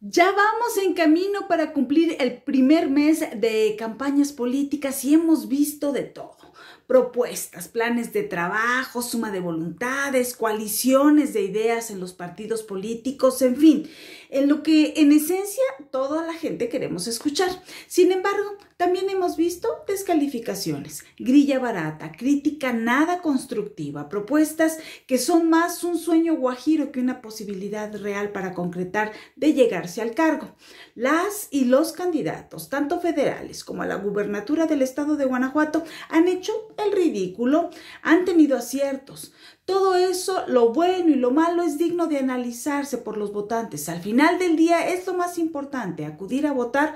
Ya vamos en camino para cumplir el primer mes de campañas políticas y hemos visto de todo. Propuestas, planes de trabajo, suma de voluntades, coaliciones de ideas en los partidos políticos, en fin, en lo que en esencia toda la gente queremos escuchar. Sin embargo, también hemos visto descalificaciones, grilla barata, crítica nada constructiva, propuestas que son más un sueño guajiro que una posibilidad real para concretar de llegarse al cargo. Las y los candidatos, tanto federales como a la gubernatura del estado de Guanajuato, han hecho el ridículo, han tenido aciertos, todo eso, lo bueno y lo malo, es digno de analizarse por los votantes. Al final del día es lo más importante, acudir a votar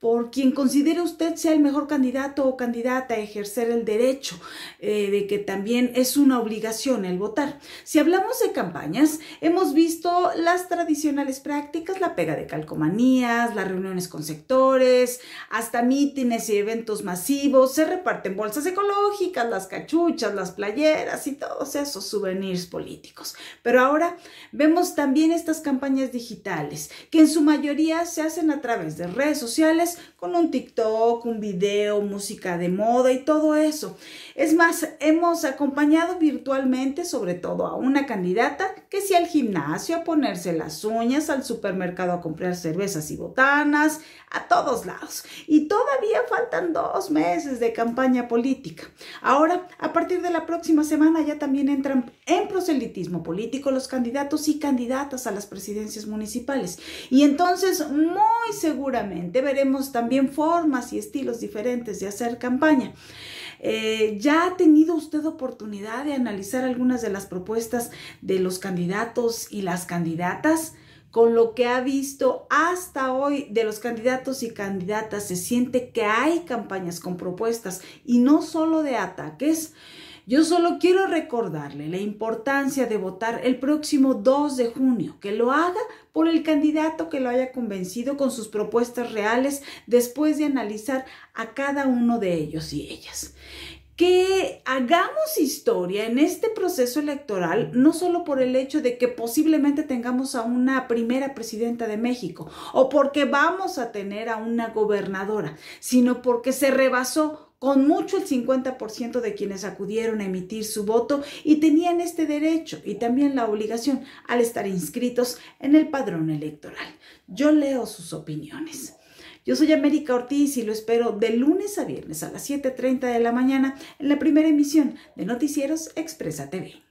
por quien considere usted sea el mejor candidato o candidata a ejercer el derecho eh, de que también es una obligación el votar. Si hablamos de campañas, hemos visto las tradicionales prácticas, la pega de calcomanías, las reuniones con sectores, hasta mítines y eventos masivos, se reparten bolsas ecológicas, las cachuchas, las playeras y todos esos souvenirs políticos. Pero ahora vemos también estas campañas digitales, que en su mayoría se hacen a través de redes sociales, con un TikTok, un video, música de moda y todo eso. Es más, hemos acompañado virtualmente sobre todo a una candidata que si al gimnasio, a ponerse las uñas, al supermercado a comprar cervezas y botanas, a todos lados. Y todavía faltan dos meses de campaña política. Ahora, a partir de la próxima semana ya también entran en proselitismo político los candidatos y candidatas a las presidencias municipales. Y entonces muy seguramente veremos también formas y estilos diferentes de hacer campaña. Eh, ¿Ya ha tenido usted oportunidad de analizar algunas de las propuestas de los candidatos y las candidatas? Con lo que ha visto hasta hoy de los candidatos y candidatas, se siente que hay campañas con propuestas y no solo de ataques. Yo solo quiero recordarle la importancia de votar el próximo 2 de junio, que lo haga por el candidato que lo haya convencido con sus propuestas reales después de analizar a cada uno de ellos y ellas que hagamos historia en este proceso electoral, no solo por el hecho de que posiblemente tengamos a una primera presidenta de México o porque vamos a tener a una gobernadora, sino porque se rebasó con mucho el 50% de quienes acudieron a emitir su voto y tenían este derecho y también la obligación al estar inscritos en el padrón electoral. Yo leo sus opiniones. Yo soy América Ortiz y lo espero de lunes a viernes a las 7.30 de la mañana en la primera emisión de Noticieros Expresa TV.